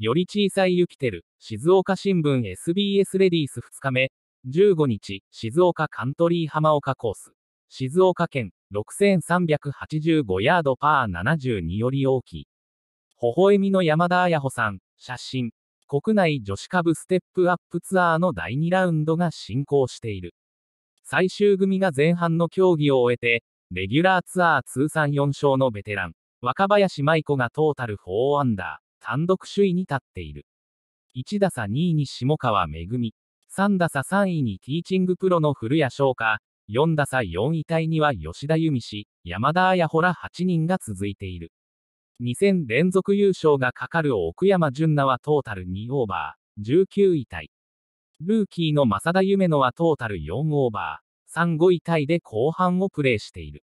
より小さいユキテル、静岡新聞 SBS レディース2日目、15日、静岡カントリー浜岡コース。静岡県、6385ヤードパー72より大きい。微笑みの山田彩穂さん、写真。国内女子株ステップアップツアーの第2ラウンドが進行している。最終組が前半の競技を終えて、レギュラーツアー通算4勝のベテラン、若林舞子がトータル4アンダー。単独首位に立っている。1打差2位に下川めぐみ、3打差3位にティーチングプロの古谷翔か、4打差4位タイには吉田由美氏、山田彩穂ら8人が続いている。2戦連続優勝がかかる奥山純奈はトータル2オーバー、19位タイ。ルーキーの正田夢乃はトータル4オーバー、35位タイで後半をプレーしている。